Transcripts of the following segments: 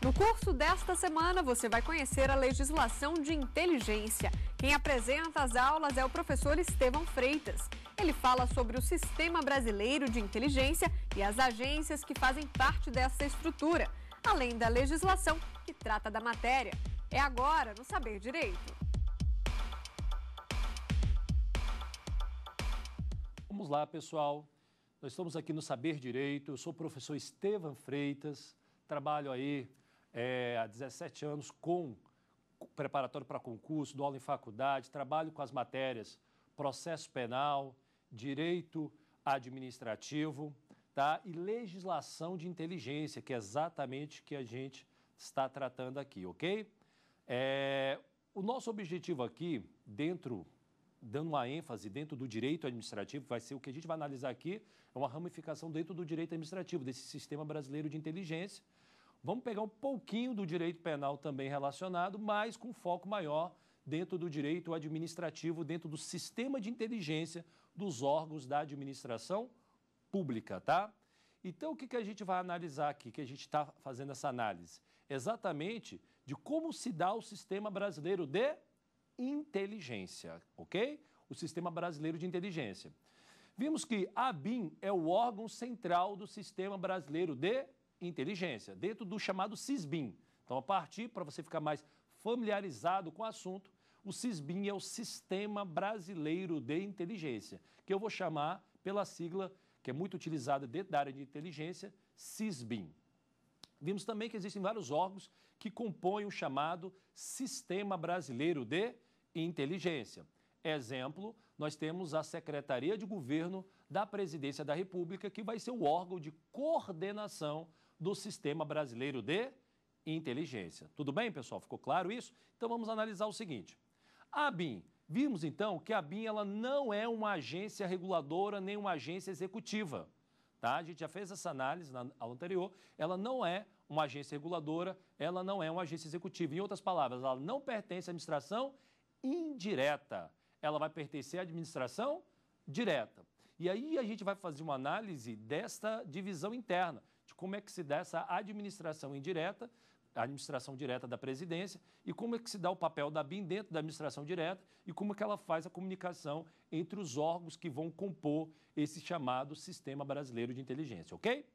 No curso desta semana, você vai conhecer a legislação de inteligência. Quem apresenta as aulas é o professor Estevão Freitas. Ele fala sobre o Sistema Brasileiro de Inteligência e as agências que fazem parte dessa estrutura, além da legislação que trata da matéria. É agora no Saber Direito. Vamos lá, pessoal. Nós estamos aqui no Saber Direito. Eu sou o professor Estevam Freitas. Trabalho aí é, há 17 anos com preparatório para concurso, dou aula em faculdade, trabalho com as matérias processo penal, direito administrativo tá? e legislação de inteligência, que é exatamente o que a gente está tratando aqui, ok? É, o nosso objetivo aqui, dentro, dando uma ênfase dentro do direito administrativo, vai ser o que a gente vai analisar aqui, é uma ramificação dentro do direito administrativo, desse sistema brasileiro de inteligência, Vamos pegar um pouquinho do direito penal também relacionado, mas com foco maior dentro do direito administrativo, dentro do sistema de inteligência dos órgãos da administração pública, tá? Então, o que, que a gente vai analisar aqui, que a gente está fazendo essa análise? Exatamente de como se dá o sistema brasileiro de inteligência, ok? O sistema brasileiro de inteligência. Vimos que a BIM é o órgão central do sistema brasileiro de inteligência, dentro do chamado CISBIM. Então, a partir, para você ficar mais familiarizado com o assunto, o CISBIM é o Sistema Brasileiro de Inteligência, que eu vou chamar pela sigla que é muito utilizada dentro da área de inteligência, CISBIM. Vimos também que existem vários órgãos que compõem o chamado Sistema Brasileiro de Inteligência. Exemplo, nós temos a Secretaria de Governo da Presidência da República, que vai ser o órgão de coordenação do Sistema Brasileiro de Inteligência. Tudo bem, pessoal? Ficou claro isso? Então vamos analisar o seguinte. A BIM, vimos então que a BIM ela não é uma agência reguladora nem uma agência executiva. Tá? A gente já fez essa análise na aula anterior. Ela não é uma agência reguladora, ela não é uma agência executiva. Em outras palavras, ela não pertence à administração indireta. Ela vai pertencer à administração direta. E aí a gente vai fazer uma análise desta divisão interna como é que se dá essa administração indireta, a administração direta da presidência, e como é que se dá o papel da BIM dentro da administração direta e como é que ela faz a comunicação entre os órgãos que vão compor esse chamado Sistema Brasileiro de Inteligência, ok?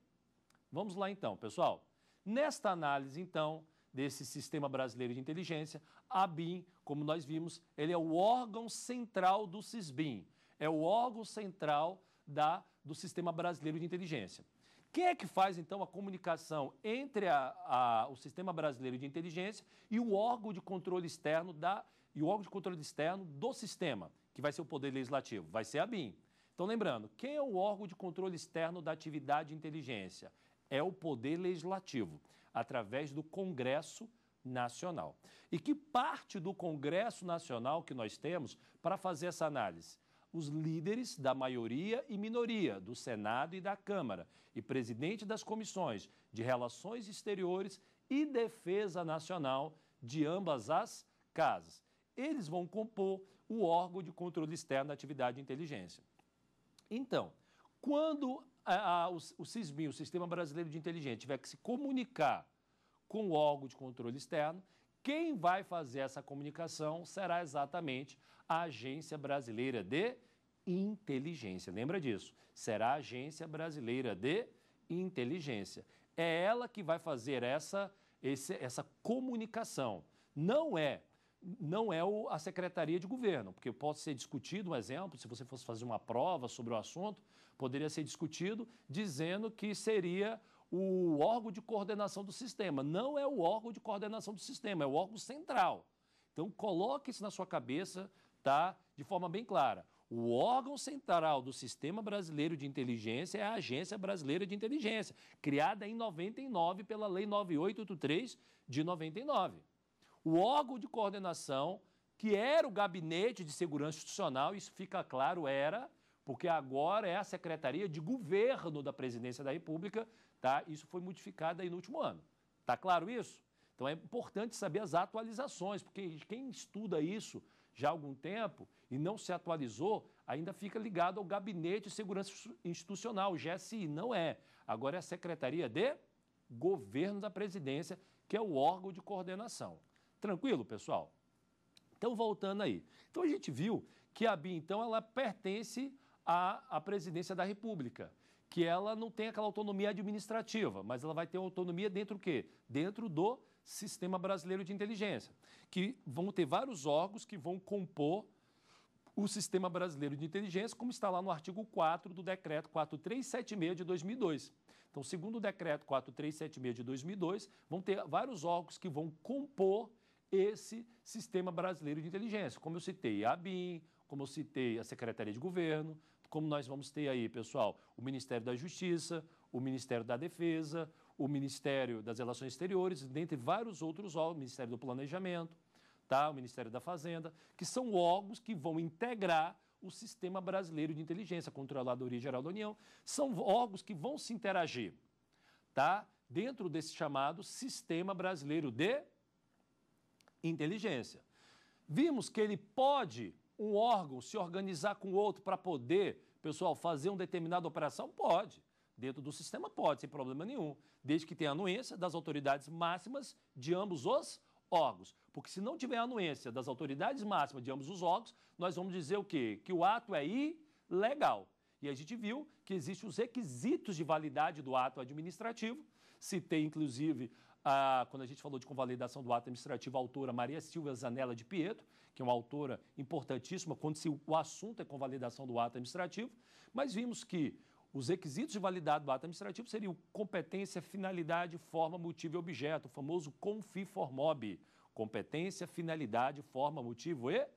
Vamos lá então, pessoal. Nesta análise, então, desse Sistema Brasileiro de Inteligência, a BIM, como nós vimos, ele é o órgão central do SISBIM, é o órgão central da, do Sistema Brasileiro de Inteligência. Quem é que faz, então, a comunicação entre a, a, o Sistema Brasileiro de Inteligência e o órgão de controle externo da, e o órgão de controle externo do sistema, que vai ser o Poder Legislativo? Vai ser a BIM. Então, lembrando, quem é o órgão de controle externo da atividade de inteligência? É o Poder Legislativo, através do Congresso Nacional. E que parte do Congresso Nacional que nós temos para fazer essa análise? os líderes da maioria e minoria do Senado e da Câmara e presidente das comissões de Relações Exteriores e Defesa Nacional de ambas as casas. Eles vão compor o órgão de controle externo da atividade de inteligência. Então, quando a, a, o, o o Sistema Brasileiro de Inteligência, tiver que se comunicar com o órgão de controle externo, quem vai fazer essa comunicação será exatamente Agência Brasileira de Inteligência. Lembra disso? Será a Agência Brasileira de Inteligência. É ela que vai fazer essa, esse, essa comunicação. Não é não é a Secretaria de Governo, porque pode ser discutido um exemplo, se você fosse fazer uma prova sobre o assunto, poderia ser discutido dizendo que seria o órgão de coordenação do sistema. Não é o órgão de coordenação do sistema, é o órgão central. Então, coloque isso na sua cabeça tá? De forma bem clara. O órgão central do Sistema Brasileiro de Inteligência é a Agência Brasileira de Inteligência, criada em 99 pela Lei 9883 de 99. O órgão de coordenação, que era o Gabinete de Segurança Institucional, isso fica claro, era, porque agora é a Secretaria de Governo da Presidência da República, tá? Isso foi modificado aí no último ano. Tá claro isso? Então é importante saber as atualizações, porque quem estuda isso já há algum tempo e não se atualizou, ainda fica ligado ao Gabinete de Segurança Institucional, GSI. Não é. Agora é a Secretaria de Governo da Presidência, que é o órgão de coordenação. Tranquilo, pessoal? Então, voltando aí. Então, a gente viu que a BIM, então, ela pertence à, à presidência da República, que ela não tem aquela autonomia administrativa, mas ela vai ter autonomia dentro do quê? Dentro do Sistema Brasileiro de Inteligência, que vão ter vários órgãos que vão compor o Sistema Brasileiro de Inteligência, como está lá no artigo 4 do decreto 4376 de 2002. Então, segundo o decreto 4376 de 2002, vão ter vários órgãos que vão compor esse Sistema Brasileiro de Inteligência, como eu citei a BIM, como eu citei a Secretaria de Governo, como nós vamos ter aí, pessoal, o Ministério da Justiça, o Ministério da Defesa, o Ministério das Relações Exteriores, dentre vários outros órgãos, o Ministério do Planejamento, tá? o Ministério da Fazenda, que são órgãos que vão integrar o Sistema Brasileiro de Inteligência, a Controladoria Geral da União, são órgãos que vão se interagir tá? dentro desse chamado Sistema Brasileiro de Inteligência. Vimos que ele pode, um órgão, se organizar com outro para poder, pessoal, fazer uma determinada operação? Pode. Dentro do sistema pode, sem problema nenhum, desde que tenha anuência das autoridades máximas de ambos os órgãos. Porque se não tiver anuência das autoridades máximas de ambos os órgãos, nós vamos dizer o quê? Que o ato é ilegal. E a gente viu que existem os requisitos de validade do ato administrativo. Citei, inclusive, a, quando a gente falou de convalidação do ato administrativo, a autora Maria Silvia Zanella de Pietro, que é uma autora importantíssima quando se, o assunto é convalidação do ato administrativo. Mas vimos que os requisitos de validade do ato administrativo seriam competência, finalidade, forma, motivo e objeto, o famoso confi formob, Competência, finalidade, forma, motivo e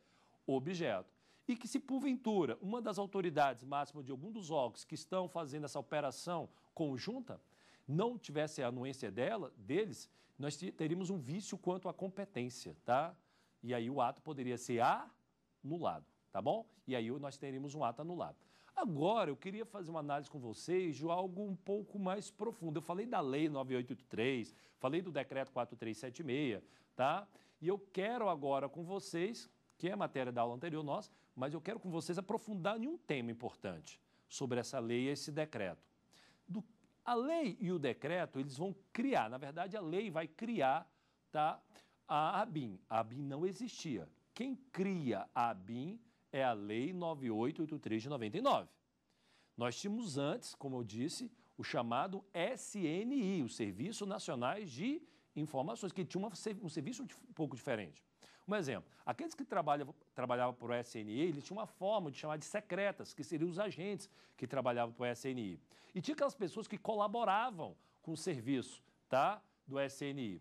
objeto. E que se porventura uma das autoridades máximas de algum dos órgãos que estão fazendo essa operação conjunta não tivesse a anuência dela, deles, nós teríamos um vício quanto à competência, tá? E aí o ato poderia ser anulado, tá bom? E aí nós teríamos um ato anulado. Agora, eu queria fazer uma análise com vocês de algo um pouco mais profundo. Eu falei da Lei 9883, falei do Decreto 4376, tá? E eu quero agora com vocês, que é a matéria da aula anterior nossa, mas eu quero com vocês aprofundar em um tema importante sobre essa lei e esse decreto. Do, a lei e o decreto, eles vão criar, na verdade, a lei vai criar tá, a ABIN. A ABIN não existia. Quem cria a ABIN é a Lei 9883 de 99. Nós tínhamos antes, como eu disse, o chamado SNI, o Serviço Nacionais de Informações, que tinha uma, um serviço um pouco diferente. Um exemplo, aqueles que trabalhavam, trabalhavam para o SNI, eles tinham uma forma de chamar de secretas, que seriam os agentes que trabalhavam para o SNI. E tinha aquelas pessoas que colaboravam com o serviço tá, do SNI,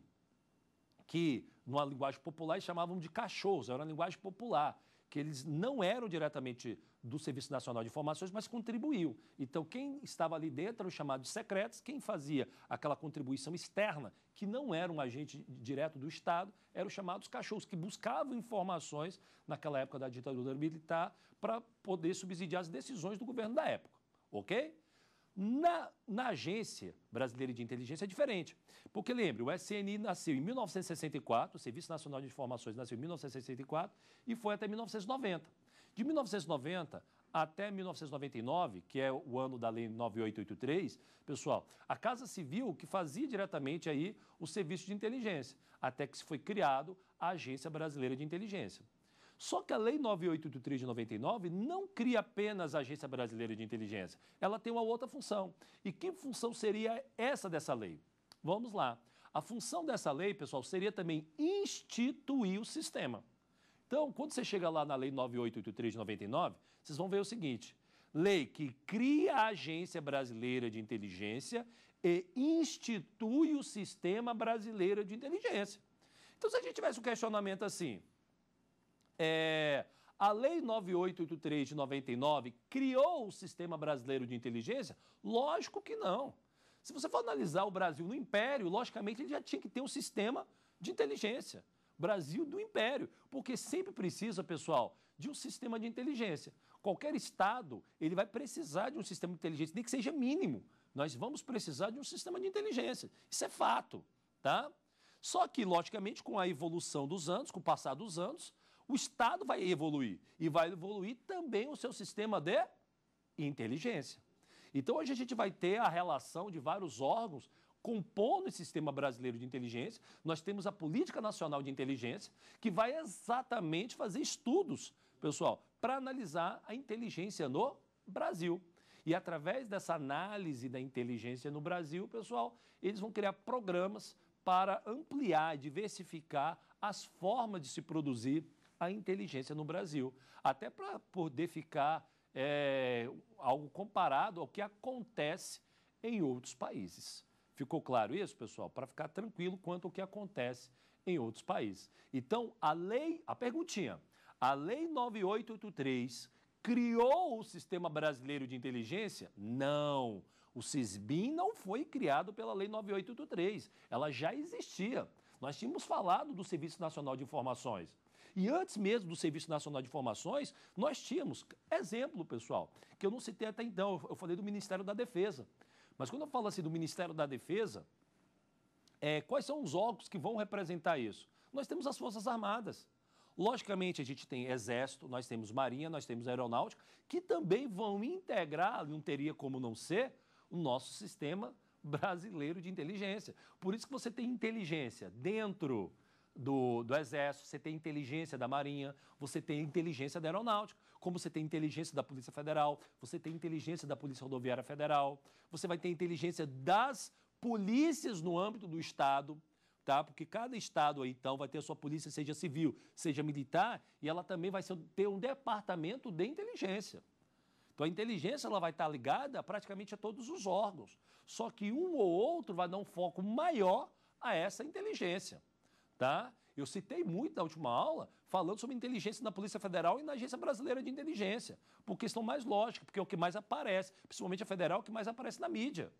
que, numa linguagem popular, chamavam de cachorros, era uma linguagem popular que eles não eram diretamente do Serviço Nacional de Informações, mas contribuiu. Então, quem estava ali dentro eram chamados secretos, quem fazia aquela contribuição externa, que não era um agente direto do Estado, eram chamados cachorros, que buscavam informações naquela época da ditadura militar para poder subsidiar as decisões do governo da época. Ok? Na, na Agência Brasileira de Inteligência é diferente, porque lembre, o SNI nasceu em 1964, o Serviço Nacional de Informações nasceu em 1964 e foi até 1990. De 1990 até 1999, que é o ano da Lei 9883, pessoal, a Casa Civil que fazia diretamente aí o serviço de inteligência, até que se foi criado a Agência Brasileira de Inteligência. Só que a Lei 9883 de 99 não cria apenas a Agência Brasileira de Inteligência. Ela tem uma outra função. E que função seria essa dessa lei? Vamos lá. A função dessa lei, pessoal, seria também instituir o sistema. Então, quando você chega lá na Lei 9883 de 99, vocês vão ver o seguinte: lei que cria a Agência Brasileira de Inteligência e institui o Sistema Brasileiro de Inteligência. Então, se a gente tivesse um questionamento assim, é, a Lei 9883 de 99 criou o Sistema Brasileiro de Inteligência? Lógico que não. Se você for analisar o Brasil no Império, logicamente ele já tinha que ter um sistema de inteligência. Brasil do Império, porque sempre precisa, pessoal, de um sistema de inteligência. Qualquer estado, ele vai precisar de um sistema de inteligência, nem que seja mínimo. Nós vamos precisar de um sistema de inteligência. Isso é fato, tá? Só que, logicamente, com a evolução dos anos, com o passar dos anos, o Estado vai evoluir e vai evoluir também o seu sistema de inteligência. Então, hoje a gente vai ter a relação de vários órgãos compondo esse sistema brasileiro de inteligência. Nós temos a Política Nacional de Inteligência, que vai exatamente fazer estudos, pessoal, para analisar a inteligência no Brasil. E através dessa análise da inteligência no Brasil, pessoal, eles vão criar programas para ampliar, e diversificar as formas de se produzir a inteligência no Brasil, até para poder ficar é, algo comparado ao que acontece em outros países. Ficou claro isso, pessoal? Para ficar tranquilo quanto ao que acontece em outros países. Então, a lei, a perguntinha, a lei 9883 criou o sistema brasileiro de inteligência? Não. O SISBIN não foi criado pela lei 9883. Ela já existia. Nós tínhamos falado do Serviço Nacional de Informações. E antes mesmo do Serviço Nacional de Informações, nós tínhamos exemplo, pessoal, que eu não citei até então, eu falei do Ministério da Defesa. Mas quando eu falo assim do Ministério da Defesa, é, quais são os órgãos que vão representar isso? Nós temos as Forças Armadas. Logicamente, a gente tem Exército, nós temos Marinha, nós temos Aeronáutica, que também vão integrar, não teria como não ser, o nosso sistema brasileiro de inteligência. Por isso que você tem inteligência dentro do, do Exército, você tem inteligência da Marinha, você tem inteligência da Aeronáutica, como você tem inteligência da Polícia Federal, você tem inteligência da Polícia Rodoviária Federal, você vai ter inteligência das polícias no âmbito do Estado, tá? Porque cada estado aí, então, vai ter a sua polícia, seja civil, seja militar, e ela também vai ter um departamento de inteligência. Então, a inteligência ela vai estar ligada praticamente a todos os órgãos. Só que um ou outro vai dar um foco maior a essa inteligência tá? Eu citei muito na última aula falando sobre inteligência na Polícia Federal e na Agência Brasileira de Inteligência, por questão mais lógica, porque é o que mais aparece, principalmente a federal, é o que mais aparece na mídia,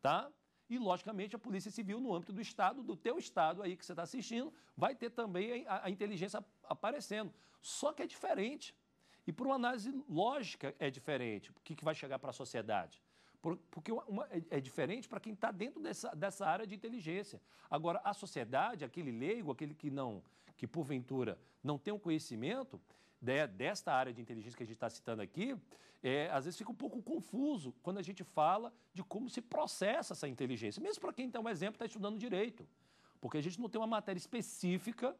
tá? E, logicamente, a Polícia Civil, no âmbito do Estado, do teu Estado aí que você está assistindo, vai ter também a, a inteligência aparecendo. Só que é diferente. E por uma análise lógica é diferente, o que, que vai chegar para a sociedade porque uma, é, é, diferente para quem está dentro dessa, dessa área de inteligência. Agora, a sociedade, aquele leigo, aquele que não, que porventura não tem um conhecimento de, desta área de inteligência que a gente está citando aqui, é, às vezes fica um pouco confuso quando a gente fala de como se processa essa inteligência. Mesmo para quem tem um exemplo está estudando direito, porque a gente não tem uma matéria específica,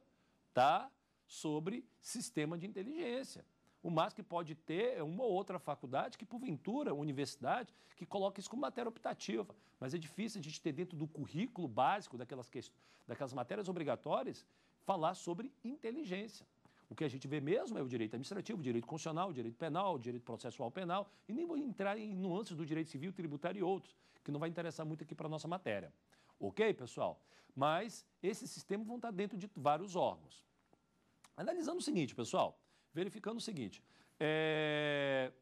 tá, sobre sistema de inteligência. O MASP pode ter é uma ou outra faculdade que, porventura, universidade, que coloque isso como matéria optativa. Mas é difícil a gente ter dentro do currículo básico daquelas, que... daquelas matérias obrigatórias falar sobre inteligência. O que a gente vê mesmo é o direito administrativo, o direito constitucional, o direito penal, o direito processual penal, e nem vou entrar em nuances do direito civil, tributário e outros, que não vai interessar muito aqui para a nossa matéria. Ok, pessoal? Mas esses sistemas vão estar dentro de vários órgãos. Analisando o seguinte, pessoal, verificando o seguinte: é...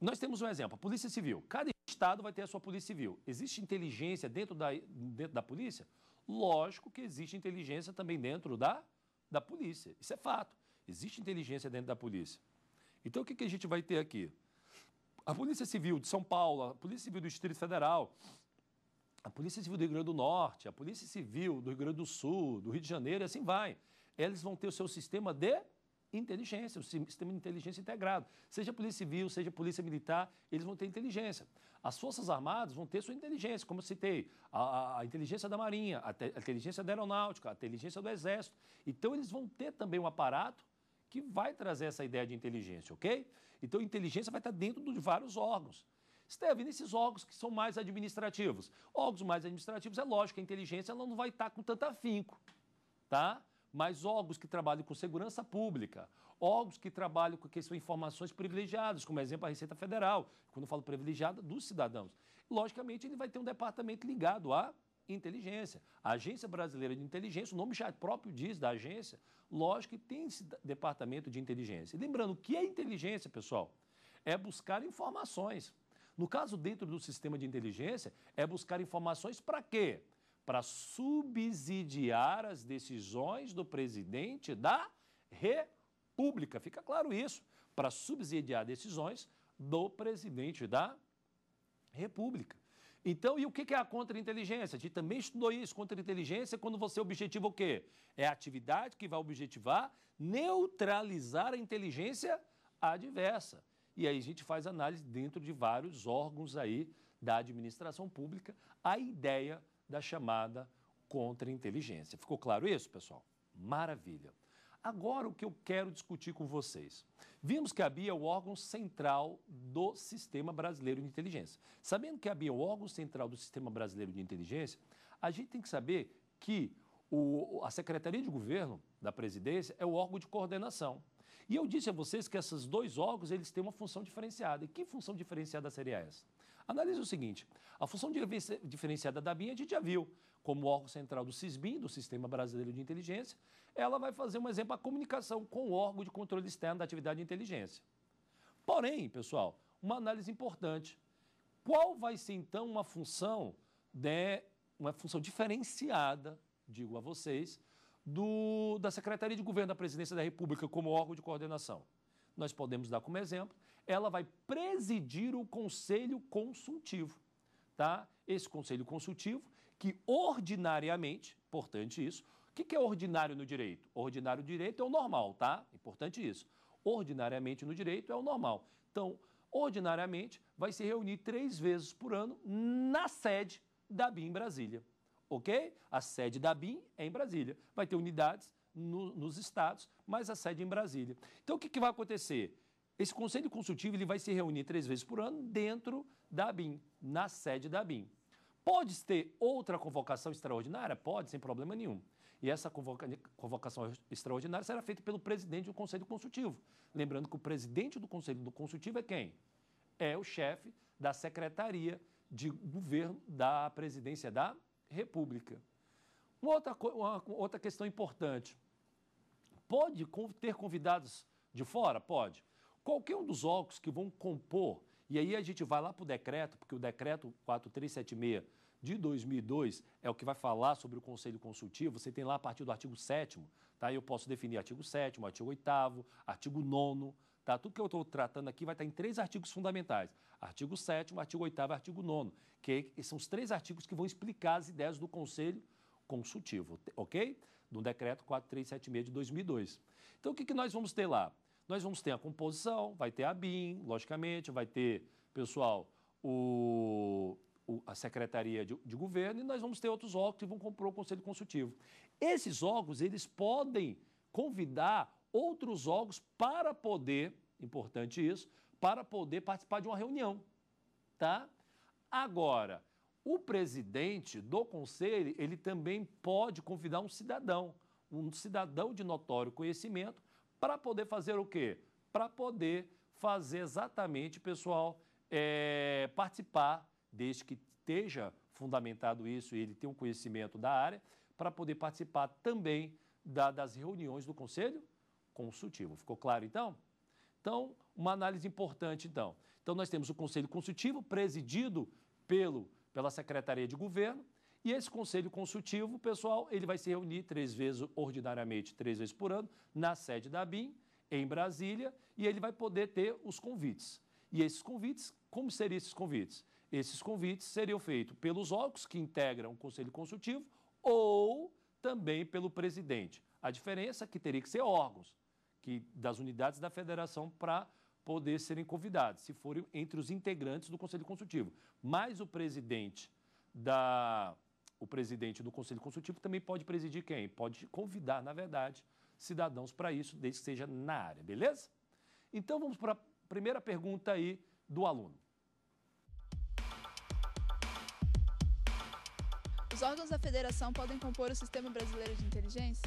nós temos um exemplo, a Polícia Civil. Cada estado vai ter a sua Polícia Civil. Existe inteligência dentro da, dentro da polícia? Lógico que existe inteligência também dentro da, da polícia. Isso é fato. Existe inteligência dentro da polícia. Então, o que, que a gente vai ter aqui? A Polícia Civil de São Paulo, a Polícia Civil do Distrito Federal, a Polícia Civil do Rio Grande do Norte, a Polícia Civil do Rio Grande do Sul, do Rio de Janeiro, e assim vai. Eles vão ter o seu sistema de inteligência, o sistema de inteligência integrado. Seja polícia civil, seja polícia militar, eles vão ter inteligência. As Forças Armadas vão ter sua inteligência, como eu citei, a, a inteligência da Marinha, a, te, a, inteligência da Aeronáutica, a inteligência do Exército. Então, eles vão ter também um aparato que vai trazer essa ideia de inteligência, ok? Então, inteligência vai estar dentro de vários órgãos. Esteve nesses órgãos que são mais administrativos. Órgãos mais administrativos, é lógico, a inteligência ela não vai estar com tanto afinco, tá? mas órgãos que trabalham com segurança pública, órgãos que trabalham com que são informações privilegiadas, como exemplo a Receita Federal, quando eu falo privilegiada, dos cidadãos. Logicamente, ele vai ter um departamento ligado à inteligência. A Agência Brasileira de Inteligência, o nome já próprio diz da agência, lógico que tem esse departamento de inteligência. E lembrando, o que é inteligência, pessoal? É buscar informações. No caso, dentro do sistema de inteligência, é buscar informações para quê? para subsidiar as decisões do presidente da República. Fica claro isso, para subsidiar decisões do presidente da República. Então, e o que é a contra-inteligência? A gente também estudou isso. Contra-inteligência é quando você objetiva o quê? É a atividade que vai objetivar neutralizar a inteligência adversa. E aí a gente faz análise dentro de vários órgãos aí da administração pública. A ideia da chamada contra-inteligência. Ficou claro isso, pessoal? Maravilha! Agora o que eu quero discutir com vocês. Vimos que a BIA é o órgão central do Sistema Brasileiro de Inteligência. Sabendo que a BIA é o órgão central do Sistema Brasileiro de Inteligência, a gente tem que saber que o, a Secretaria de Governo da Presidência é o órgão de coordenação. E eu disse a vocês que esses dois órgãos eles têm uma função diferenciada. E que função diferenciada seria essa? Analise o seguinte: a função diferenciada da BIM a é gente já viu. Como órgão central do SISBIM, do Sistema Brasileiro de Inteligência, ela vai fazer, um exemplo, a comunicação com o órgão de controle externo da atividade de inteligência. Porém, pessoal, uma análise importante. Qual vai ser, então, uma função, de, uma função diferenciada, digo a vocês, do, da Secretaria de Governo da Presidência da República como órgão de coordenação? Nós podemos dar como exemplo ela vai presidir o conselho consultivo. Tá? Esse conselho consultivo, que ordinariamente, importante isso, o que, é ordinário no direito? Ordinário no direito é o normal, tá? Importante isso. Ordinariamente no direito é o normal. Então, ordinariamente, vai se reunir três vezes por ano na sede da BIM em Brasília. Ok? A sede da BIM é em Brasília. Vai ter unidades no, nos estados, mas a sede é em Brasília. Então, o que, que vai acontecer? Esse conselho consultivo ele vai se reunir três vezes por ano dentro da BIM, na sede da BIM. Pode ter outra convocação extraordinária? Pode, sem problema nenhum. E essa convoca convocação extraordinária será feita pelo presidente do Conselho Consultivo. Lembrando que o presidente do Conselho do Consultivo é quem? É o chefe da Secretaria de Governo da Presidência da República. Uma outra, uma outra questão importante. Pode ter convidados de fora? Pode. Qualquer um dos órgãos que vão compor, e aí a gente vai lá para o decreto, porque o decreto 4376 de 2002 é o que vai falar sobre o Conselho Consultivo, você tem lá a partir do artigo 7 tá? Eu posso definir artigo 7 artigo 8 artigo 9 tá? Tudo que eu estou tratando aqui vai estar tá em três artigos fundamentais, artigo 7 artigo 8 e artigo 9 que são os três artigos que vão explicar as ideias do Conselho Consultivo, ok? Do decreto 4376 de 2002. Então, o que, que nós vamos ter lá? Nós vamos ter a composição, vai ter a BIM, logicamente, vai ter, pessoal, o, o a Secretaria de, de, Governo e nós vamos ter outros órgãos que vão compor o Conselho Consultivo. Esses órgãos, eles podem convidar outros órgãos para poder, importante isso, para poder participar de uma reunião, tá? Agora, o presidente do conselho, ele também pode convidar um cidadão, um cidadão de notório conhecimento, para poder fazer o quê? Para poder fazer exatamente, pessoal, é, participar, desde que esteja fundamentado isso e ele tenha um conhecimento da área, para poder participar também da, das reuniões do Conselho Consultivo. Ficou claro, então? Então, uma análise importante, então. Então, nós temos o Conselho Consultivo, presidido pelo, pela Secretaria de Governo, e esse conselho consultivo, pessoal, ele vai se reunir três vezes ordinariamente, três vezes por ano, na sede da BIM, em Brasília, e ele vai poder ter os convites. E esses convites, como seriam esses convites? Esses convites seriam feitos pelos órgãos que integram o conselho consultivo ou também pelo presidente. A diferença é que teria que ser órgãos que das unidades da federação para poder serem convidados, se forem entre os integrantes do Conselho Consultivo. Mas o presidente da o presidente do Conselho Consultivo também pode presidir quem? Pode convidar, na verdade, cidadãos para isso, desde que seja na área, beleza? Então vamos para a primeira pergunta aí do aluno. Os órgãos da federação podem compor o Sistema Brasileiro de Inteligência?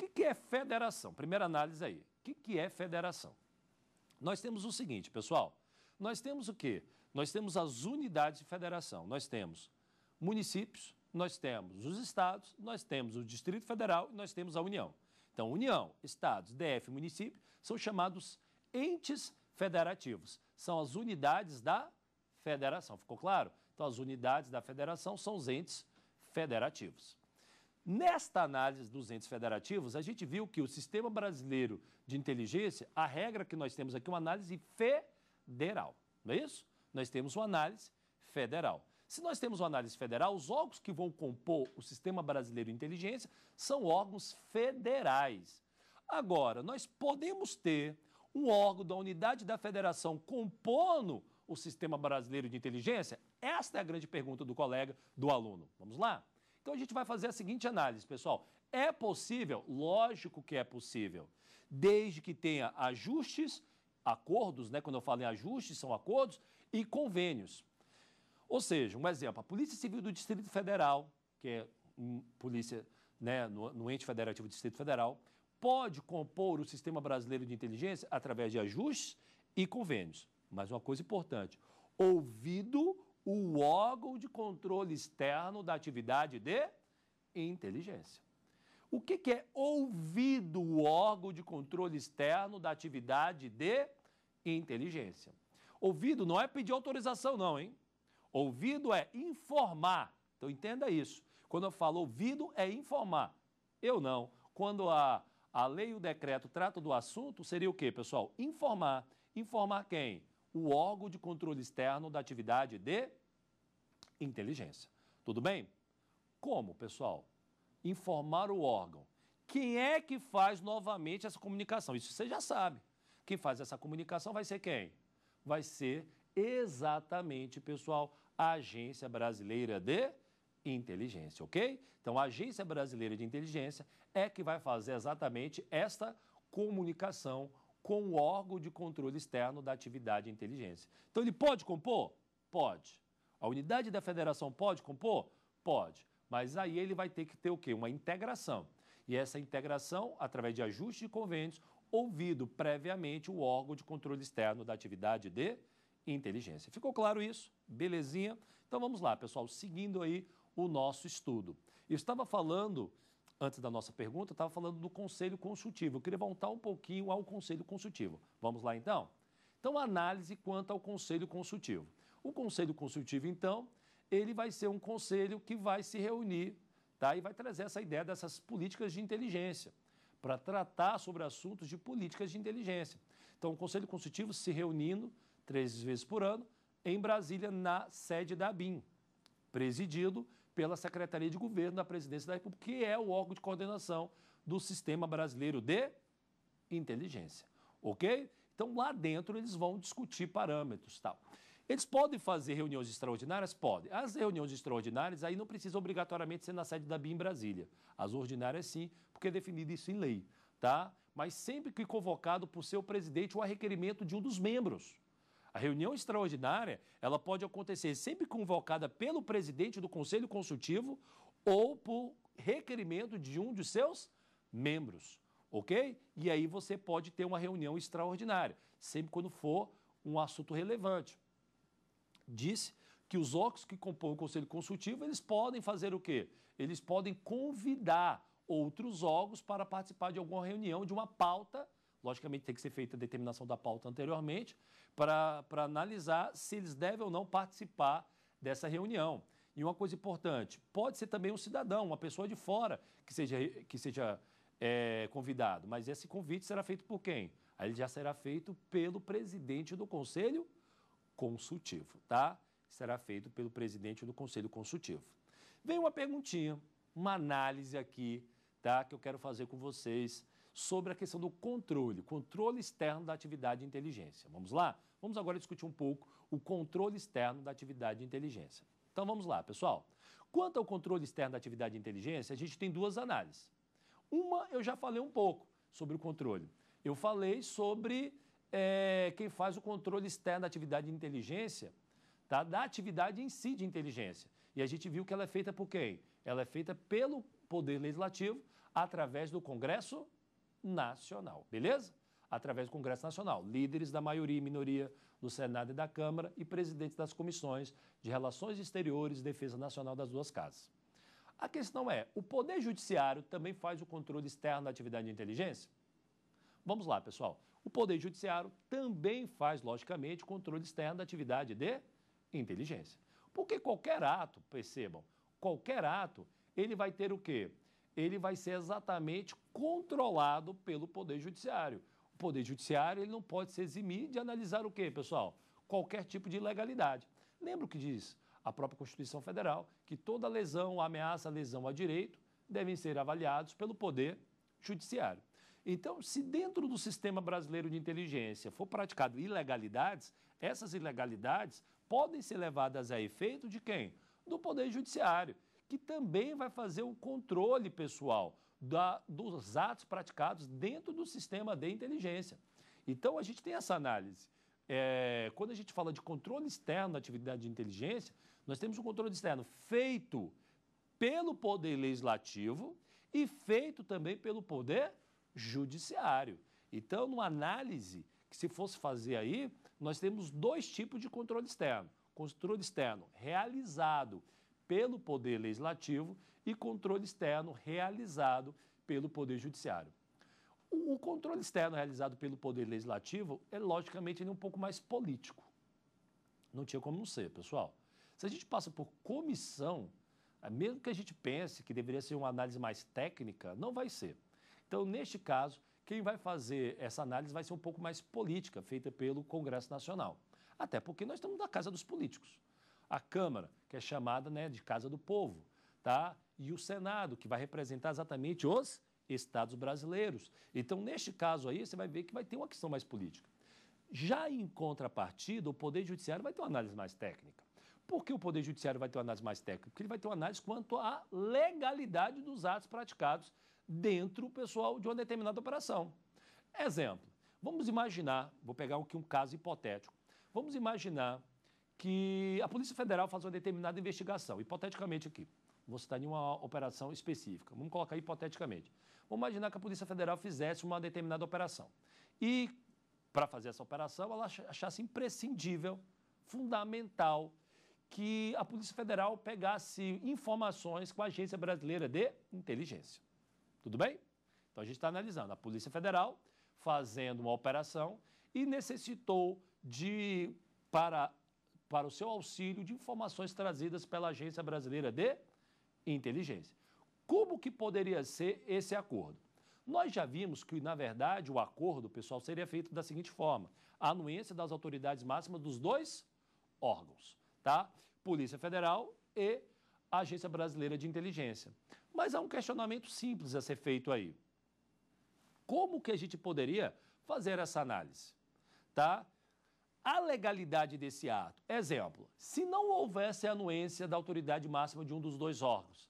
O que é federação? Primeira análise aí. O que é federação? Nós temos o seguinte, pessoal. Nós temos o quê? Nós temos as unidades de federação, nós temos municípios, nós temos os estados, nós temos o Distrito Federal e nós temos a União. Então, União, estados, DF, município são chamados entes federativos, são as unidades da federação. Ficou claro? Então, as unidades da federação são os entes federativos. Nesta análise dos entes federativos, a gente viu que o sistema brasileiro de inteligência, a regra que nós temos aqui é uma análise federal, não é isso? nós temos uma análise federal. Se nós temos uma análise federal, os órgãos que vão compor o Sistema Brasileiro de Inteligência são órgãos federais. Agora, nós podemos ter um órgão da unidade da federação compondo o Sistema Brasileiro de Inteligência? Esta é a grande pergunta do colega, do aluno. Vamos lá? Então a gente vai fazer a seguinte análise, pessoal. É possível? Lógico que é possível. Desde que tenha ajustes, acordos, né? Quando eu falo em ajustes, são acordos, e convênios. Ou seja, um exemplo, a Polícia Civil do Distrito Federal, que é polícia né, no, no ente federativo do Distrito Federal, pode compor o sistema brasileiro de inteligência através de ajustes e convênios. Mas uma coisa importante: ouvido o órgão de controle externo da atividade de inteligência. O que, que, é ouvido o órgão de controle externo da atividade de inteligência? Ouvido não é pedir autorização, não, hein? Ouvido é informar. Então entenda isso. Quando eu falo ouvido, é informar. Eu não. Quando a, a lei e o decreto tratam do assunto, seria o quê, pessoal? Informar. Informar quem? O órgão de controle externo da atividade de inteligência. Tudo bem? Como, pessoal? Informar o órgão. Quem é que faz novamente essa comunicação? Isso você já sabe. Quem faz essa comunicação vai ser quem? vai ser exatamente, pessoal, a Agência Brasileira de Inteligência, ok? Então, a Agência Brasileira de Inteligência é que vai fazer exatamente esta comunicação com o órgão de controle externo da atividade de inteligência. Então, ele pode compor? Pode. A unidade da federação pode compor? Pode. Mas aí ele vai ter que ter o quê? Uma integração. E essa integração, através de ajuste de convênios, ouvido previamente o órgão de controle externo da atividade de inteligência. Ficou claro isso? Belezinha? Então vamos lá, pessoal, seguindo aí o nosso estudo. Eu estava falando, antes da nossa pergunta, estava falando do conselho consultivo. Eu queria voltar um pouquinho ao conselho consultivo. Vamos lá então? Então, análise quanto ao conselho consultivo. O conselho consultivo, então, ele vai ser um conselho que vai se reunir tá? e vai trazer essa ideia dessas políticas de inteligência para tratar sobre assuntos de políticas de inteligência. Então, o Conselho Consultivo se reunindo três vezes por ano em Brasília, na sede da BIM, presidido pela Secretaria de Governo da Presidência da República, que é o órgão de coordenação do Sistema Brasileiro de Inteligência. Ok? Então, lá dentro, eles vão discutir parâmetros tal. Eles podem fazer reuniões extraordinárias? Podem. As reuniões extraordinárias aí não precisa obrigatoriamente ser na sede da BIM Brasília. As ordinárias sim, porque é definido isso em lei, tá? Mas sempre que convocado por seu presidente ou a requerimento de um dos membros. A reunião extraordinária, ela pode acontecer sempre convocada pelo presidente do Conselho Consultivo ou por requerimento de um de seus membros, ok? E aí você pode ter uma reunião extraordinária, sempre quando for um assunto relevante. Disse que os órgãos que compõem o Conselho Consultivo, eles podem fazer o quê? Eles podem convidar outros órgãos para participar de alguma reunião, de uma pauta. Logicamente, tem que ser feita a determinação da pauta anteriormente, para, para analisar se eles devem ou não participar dessa reunião. E uma coisa importante: pode ser também um cidadão, uma pessoa de fora que seja, que seja é, convidado, mas esse convite será feito por quem? Aí ele já será feito pelo presidente do Conselho Consultivo, tá? Será feito pelo presidente do Conselho Consultivo. Vem uma perguntinha, uma análise aqui tá, que eu quero fazer com vocês sobre a questão do controle, controle externo da atividade de inteligência. Vamos lá? Vamos agora discutir um pouco o controle externo da atividade de inteligência. Então vamos lá, pessoal. Quanto ao controle externo da atividade de inteligência, a gente tem duas análises. Uma eu já falei um pouco sobre o controle. Eu falei sobre é, quem faz o controle externo da atividade de inteligência, tá? da atividade em si de inteligência. E a gente viu que ela é feita por quem? Ela é feita pelo Poder Legislativo através do Congresso Nacional, beleza? Através do Congresso Nacional, líderes da maioria e minoria do Senado e da Câmara e presidentes das comissões de Relações Exteriores e Defesa Nacional das duas casas. A questão é: o Poder Judiciário também faz o controle externo da atividade de inteligência? Vamos lá, pessoal. O Poder Judiciário também faz, logicamente, controle externo da atividade de inteligência. Porque qualquer ato, percebam, qualquer ato, ele vai ter o quê? ele vai ser exatamente controlado pelo Poder Judiciário. O Poder Judiciário ele não pode se eximir de analisar o quê, pessoal? Qualquer tipo de ilegalidade. Lembra o que diz a própria Constituição Federal, que toda lesão, ameaça, lesão a direito, devem ser avaliados pelo Poder Judiciário. Então, se dentro do sistema brasileiro de inteligência for praticado ilegalidades, essas ilegalidades podem ser levadas a efeito de quem? Do Poder Judiciário que também vai fazer o controle pessoal da, dos atos praticados dentro do sistema de inteligência. Então, a gente tem essa análise. É, quando a gente fala de controle externo da atividade de inteligência, nós temos um controle externo feito pelo Poder Legislativo e feito também pelo Poder Judiciário. Então, numa análise que se fosse fazer aí, nós temos dois tipos de controle externo. Controle externo realizado pelo Poder Legislativo e controle externo realizado pelo Poder Judiciário. O controle externo realizado pelo Poder Legislativo é, logicamente, ele é um pouco mais político. Não tinha como não ser, pessoal. Se a gente passa por comissão, é, mesmo que a gente pense que deveria ser uma análise mais técnica, não vai ser. Então, neste caso, quem vai fazer essa análise vai ser um pouco mais política, feita pelo Congresso Nacional. Até porque nós estamos na casa dos políticos a Câmara, que é chamada né, de Casa do Povo, tá? e o Senado, que vai representar exatamente os estados brasileiros. Então, neste caso aí, você vai ver que vai ter uma questão mais política. Já em contrapartida, o Poder Judiciário vai ter uma análise mais técnica. Por que o Poder Judiciário vai ter uma análise mais técnica? Porque ele vai ter uma análise quanto à legalidade dos atos praticados dentro, pessoal, de uma determinada operação. Exemplo, vamos imaginar, vou pegar aqui um caso hipotético. Vamos imaginar que a Polícia Federal faz uma determinada investigação, hipoteticamente aqui. Vou citar nenhuma operação específica. Vamos colocar hipoteticamente. Vamos imaginar que a Polícia Federal fizesse uma determinada operação. E, para fazer essa operação, ela achasse imprescindível, fundamental, que a Polícia Federal pegasse informações com a Agência Brasileira de Inteligência. Tudo bem? Então a gente está analisando a Polícia Federal fazendo uma operação e necessitou de, para para o seu auxílio de informações trazidas pela Agência Brasileira de Inteligência. Como que poderia ser esse acordo? Nós já vimos que, na verdade, o acordo, pessoal, seria feito da seguinte forma: a anuência das autoridades máximas dos dois órgãos, tá? Polícia Federal e Agência Brasileira de Inteligência. Mas há um questionamento simples a ser feito aí. Como que a gente poderia fazer essa análise? Tá? a legalidade desse ato. Exemplo, se não houvesse anuência da autoridade máxima de um dos dois órgãos,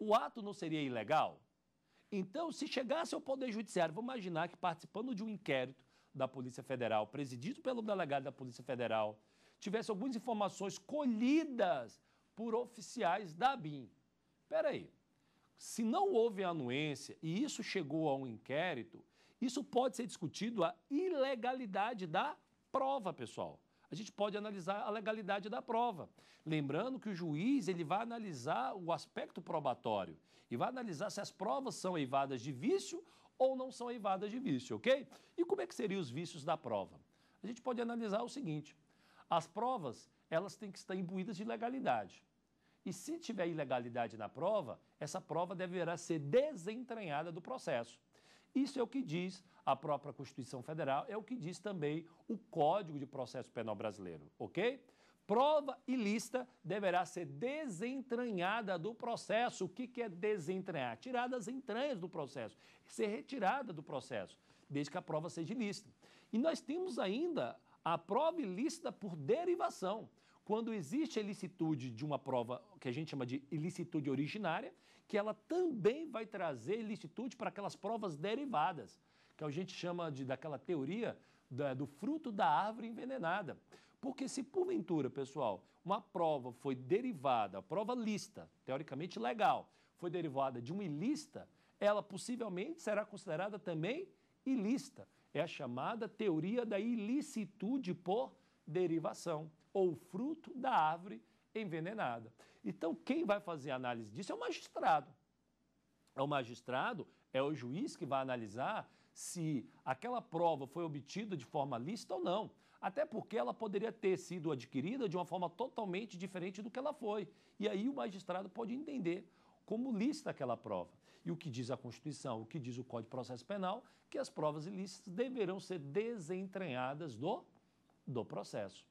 o ato não seria ilegal? Então, se chegasse ao Poder Judiciário, vamos imaginar que participando de um inquérito da Polícia Federal, presidido pelo delegado da Polícia Federal, tivesse algumas informações colhidas por oficiais da BIM. Espera aí. Se não houve anuência e isso chegou a um inquérito, isso pode ser discutido a ilegalidade da prova, pessoal. A gente pode analisar a legalidade da prova. Lembrando que o juiz ele vai analisar o aspecto probatório e vai analisar se as provas são eivadas de vício ou não são eivadas de vício, ok? E como é que seriam os vícios da prova? A gente pode analisar o seguinte: as provas elas têm que estar imbuídas de legalidade. E se tiver ilegalidade na prova, essa prova deverá ser desentranhada do processo. Isso é o que diz a própria Constituição Federal, é o que diz também o Código de Processo Penal Brasileiro, ok? Prova ilícita deverá ser desentranhada do processo. O que, que é desentranhar? Tirar das entranhas do processo, ser retirada do processo, desde que a prova seja ilícita. E nós temos ainda a prova ilícita por derivação. Quando existe a ilicitude de uma prova que a gente chama de ilicitude originária, que ela também vai trazer ilicitude para aquelas provas derivadas, que a gente chama de daquela teoria da, do fruto da árvore envenenada. Porque se porventura, pessoal, uma prova foi derivada, a prova lista, teoricamente legal, foi derivada de uma ilícita, ela possivelmente será considerada também ilícita. É a chamada teoria da ilicitude por derivação, ou fruto da árvore envenenada. Então, quem vai fazer a análise disso é o magistrado. É o magistrado, é o juiz que vai analisar se aquela prova foi obtida de forma lícita ou não. Até porque ela poderia ter sido adquirida de uma forma totalmente diferente do que ela foi. E aí o magistrado pode entender como lícita aquela prova. E o que diz a Constituição, o que diz o Código de Processo Penal, que as provas ilícitas deverão ser desentranhadas do, do processo.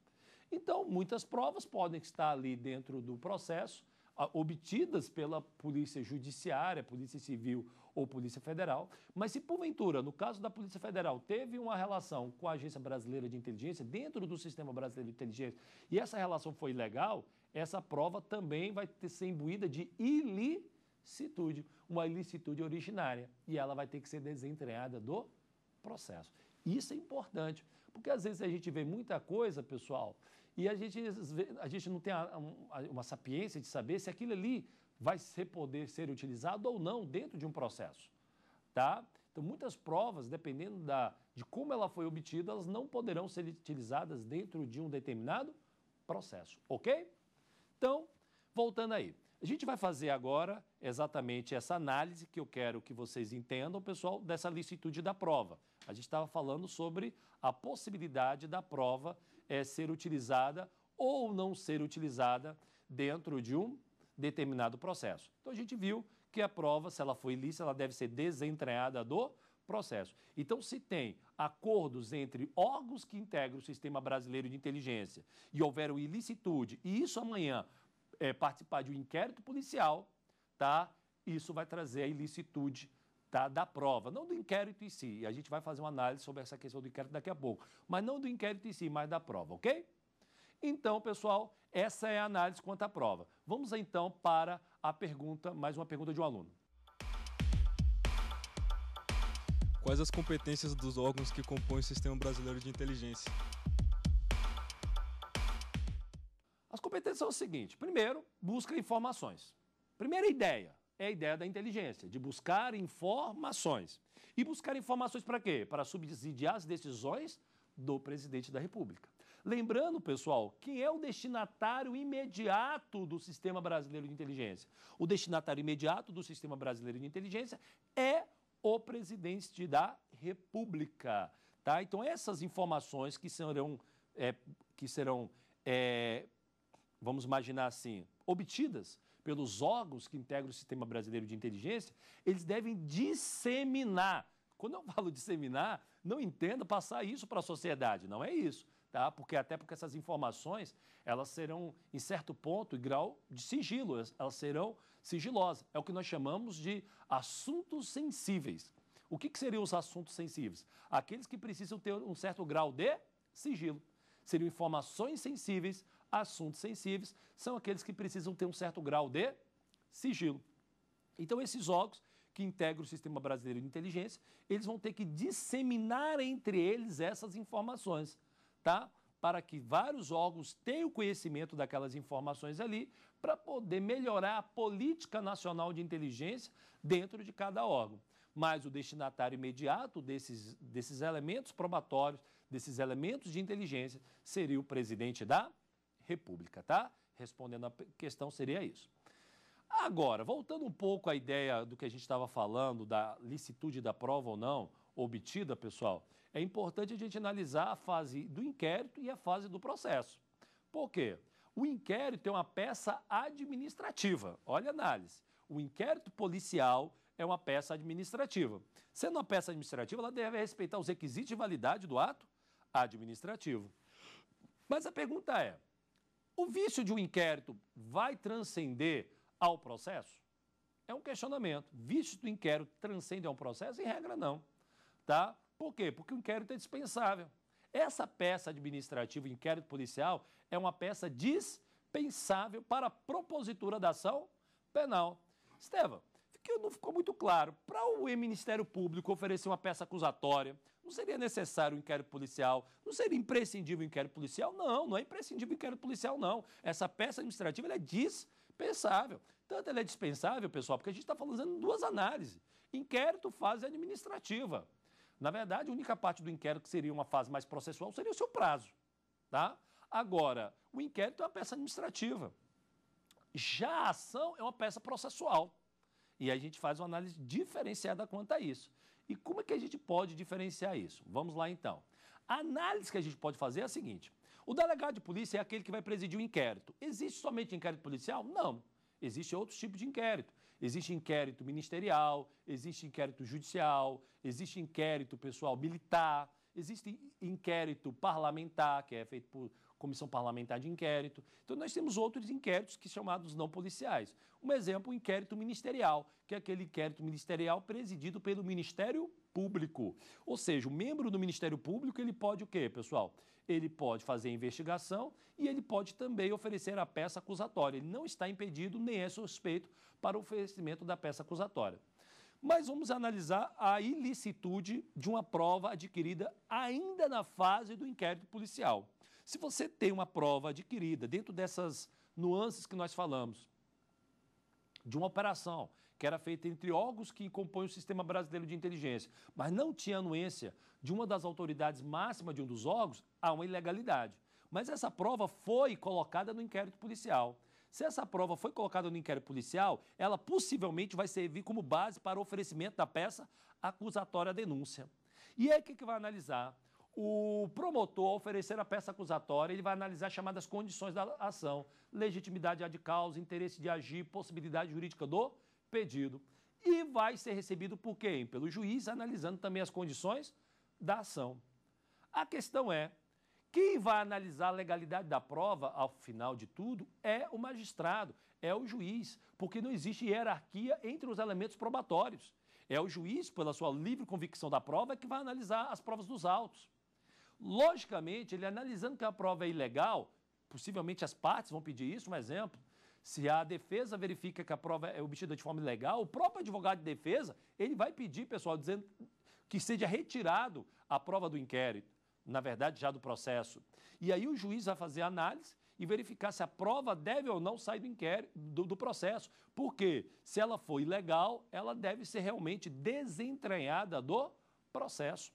Então, muitas provas podem estar ali dentro do processo, obtidas pela Polícia Judiciária, Polícia Civil ou Polícia Federal. Mas se porventura, no caso da Polícia Federal, teve uma relação com a Agência Brasileira de Inteligência, dentro do Sistema Brasileiro de Inteligência, e essa relação foi legal, essa prova também vai ter, ser imbuída de ilicitude, uma ilicitude originária, e ela vai ter que ser desentranhada do processo. E isso é importante, porque às vezes a gente vê muita coisa, pessoal, e a gente, a gente não tem uma sapiência de saber se aquilo ali vai ser, poder ser utilizado ou não dentro de um processo. Tá? Então, muitas provas, dependendo da, de como ela foi obtida, elas não poderão ser utilizadas dentro de um determinado processo, ok? Então, voltando aí. A gente vai fazer agora exatamente essa análise que eu quero que vocês entendam, pessoal, dessa licitude da prova. A gente estava falando sobre a possibilidade da prova é, ser utilizada ou não ser utilizada dentro de um determinado processo. Então a gente viu que a prova, se ela foi ilícita, ela deve ser desentranhada do processo. Então, se tem acordos entre órgãos que integram o sistema brasileiro de inteligência e houver ilicitude, e isso amanhã é, participar de um inquérito policial, tá? Isso vai trazer a ilicitude tá, da prova, não do inquérito em si. E a gente vai fazer uma análise sobre essa questão do inquérito daqui a pouco, mas não do inquérito em si, mas da prova, ok? Então, pessoal, essa é a análise quanto à prova. Vamos então para a pergunta, mais uma pergunta de um aluno. Quais as competências dos órgãos que compõem o Sistema Brasileiro de Inteligência? competência é o seguinte: primeiro, busca informações. Primeira ideia é a ideia da inteligência, de buscar informações. E buscar informações para quê? Para subsidiar as decisões do presidente da República. Lembrando, pessoal, quem é o destinatário imediato do Sistema Brasileiro de Inteligência? O destinatário imediato do Sistema Brasileiro de Inteligência é o presidente da República. Tá? Então, essas informações que serão, é, que serão é, vamos imaginar assim, obtidas pelos órgãos que integram o sistema brasileiro de inteligência, eles devem disseminar. Quando eu falo disseminar, não entenda passar isso para a sociedade, não é isso, tá? Porque até porque essas informações, elas serão em certo ponto e grau de sigilo, elas serão sigilosas. É o que nós chamamos de assuntos sensíveis. O que, que seriam os assuntos sensíveis? Aqueles que precisam ter um certo grau de sigilo. Seriam informações sensíveis Assuntos sensíveis são aqueles que precisam ter um certo grau de sigilo. Então, esses órgãos que integram o Sistema Brasileiro de Inteligência, eles vão ter que disseminar entre eles essas informações, tá? Para que vários órgãos tenham conhecimento daquelas informações ali, para poder melhorar a política nacional de inteligência dentro de cada órgão. Mas o destinatário imediato desses, desses elementos probatórios, desses elementos de inteligência, seria o presidente da república, tá? Respondendo a questão, seria isso. Agora, voltando um pouco à ideia do que a gente estava falando, da licitude da prova ou não, obtida, pessoal, é importante a gente analisar a fase do inquérito e a fase do processo. Por quê? O inquérito é uma peça administrativa. Olha a análise. O inquérito policial é uma peça administrativa. Sendo uma peça administrativa, ela deve respeitar os requisitos de validade do ato administrativo. Mas a pergunta é: o vício de um inquérito vai transcender ao processo? É um questionamento. Vício do inquérito transcende ao processo? Em regra, não. Tá? Por quê? Porque o inquérito é dispensável. Essa peça administrativa, o inquérito policial, é uma peça dispensável para a propositura da ação penal. Estevam, que não ficou muito claro. Para o Ministério Público oferecer uma peça acusatória, não seria necessário o um inquérito policial? Não seria imprescindível o um inquérito policial? Não, não é imprescindível o um inquérito policial, não. Essa peça administrativa é dispensável. Tanto ela é dispensável, pessoal, porque a gente está falando duas análises. Inquérito, fase administrativa. Na verdade, a única parte do inquérito que seria uma fase mais processual seria o seu prazo. Tá? Agora, o inquérito é uma peça administrativa. Já a ação é uma peça processual. E a gente faz uma análise diferenciada quanto a isso. E como é que a gente pode diferenciar isso? Vamos lá então. A análise que a gente pode fazer é a seguinte: o delegado de polícia é aquele que vai presidir o um inquérito. Existe somente inquérito policial? Não. Existe outros tipos de inquérito. Existe inquérito ministerial, existe inquérito judicial, existe inquérito pessoal militar. Existe inquérito parlamentar, que é feito por comissão parlamentar de inquérito. Então, nós temos outros inquéritos que chamados não policiais. Um exemplo, o inquérito ministerial, que é aquele inquérito ministerial presidido pelo Ministério Público. Ou seja, o membro do Ministério Público, ele pode o quê, pessoal? Ele pode fazer a investigação e ele pode também oferecer a peça acusatória. Ele não está impedido nem é suspeito para o oferecimento da peça acusatória. Mas vamos analisar a ilicitude de uma prova adquirida ainda na fase do inquérito policial. Se você tem uma prova adquirida dentro dessas nuances que nós falamos, de uma operação que era feita entre órgãos que compõem o sistema brasileiro de inteligência, mas não tinha anuência de uma das autoridades máximas de um dos órgãos, há uma ilegalidade. Mas essa prova foi colocada no inquérito policial. Se essa prova foi colocada no inquérito policial, ela possivelmente vai servir como base para o oferecimento da peça acusatória à denúncia. E aí o que, que vai analisar? O promotor, ao oferecer a peça acusatória, ele vai analisar as chamadas condições da ação, legitimidade de causa, interesse de agir, possibilidade jurídica do pedido. E vai ser recebido por quem? Pelo juiz, analisando também as condições da ação. A questão é, quem vai analisar a legalidade da prova, ao final de tudo, é o magistrado, é o juiz, porque não existe hierarquia entre os elementos probatórios. É o juiz, pela sua livre convicção da prova, que vai analisar as provas dos autos. Logicamente, ele analisando que a prova é ilegal, possivelmente as partes vão pedir isso, um exemplo. Se a defesa verifica que a prova é obtida de forma ilegal, o próprio advogado de defesa, ele vai pedir, pessoal, dizendo que seja retirado a prova do inquérito na verdade, já do processo. E aí o juiz vai fazer a análise e verificar se a prova deve ou não sair do inquérito do, do processo. Porque se ela for ilegal, ela deve ser realmente desentranhada do processo.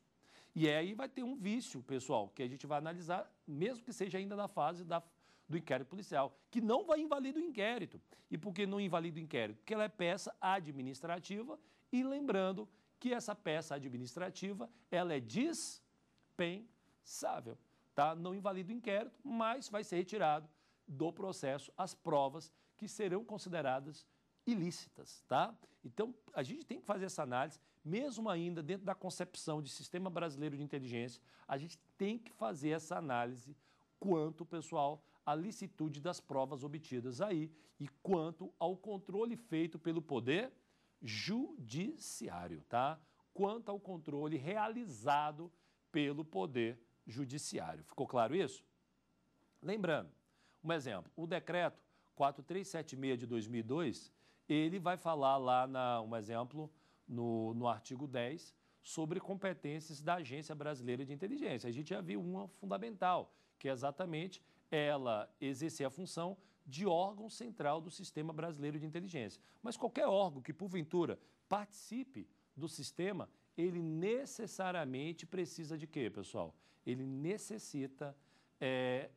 E aí vai ter um vício, pessoal, que a gente vai analisar, mesmo que seja ainda na fase da, do inquérito policial, que não vai invalidar o inquérito. E por que não invalida o inquérito? Porque ela é peça administrativa e lembrando que essa peça administrativa, ela é despenalizada indefensável. Tá? Não invalida o inquérito, mas vai ser retirado do processo as provas que serão consideradas ilícitas, tá? Então, a gente tem que fazer essa análise, mesmo ainda dentro da concepção de sistema brasileiro de inteligência, a gente tem que fazer essa análise quanto, pessoal, à licitude das provas obtidas aí e quanto ao controle feito pelo poder judiciário, tá? Quanto ao controle realizado pelo poder judiciário. Ficou claro isso? Lembrando, um exemplo, o decreto 4376 de 2002, ele vai falar lá, na, um exemplo, no, no artigo 10, sobre competências da Agência Brasileira de Inteligência. A gente já viu uma fundamental, que é exatamente ela exercer a função de órgão central do Sistema Brasileiro de Inteligência. Mas qualquer órgão que, porventura, participe do sistema, ele necessariamente precisa de quê, pessoal? ele necessita é,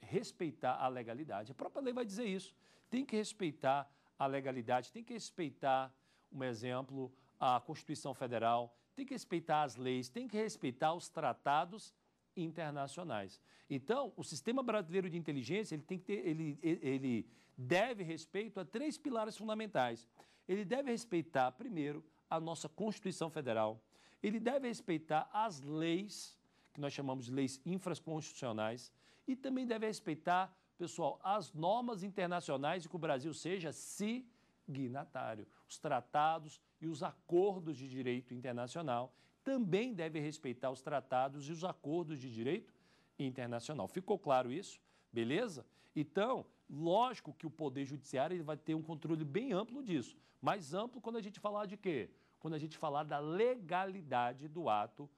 respeitar a legalidade. A própria lei vai dizer isso. Tem que respeitar a legalidade, tem que respeitar, um exemplo, a Constituição Federal, tem que respeitar as leis, tem que respeitar os tratados internacionais. Então, o sistema brasileiro de inteligência ele tem que ter, ele, ele deve respeito a três pilares fundamentais. Ele deve respeitar, primeiro, a nossa Constituição Federal. Ele deve respeitar as leis que nós chamamos de leis infraconstitucionais, e também deve respeitar, pessoal, as normas internacionais e que o Brasil seja signatário, os tratados e os acordos de direito internacional. Também deve respeitar os tratados e os acordos de direito internacional. Ficou claro isso? Beleza? Então, lógico que o Poder Judiciário ele vai ter um controle bem amplo disso. Mais amplo quando a gente falar de quê? Quando a gente falar da legalidade do ato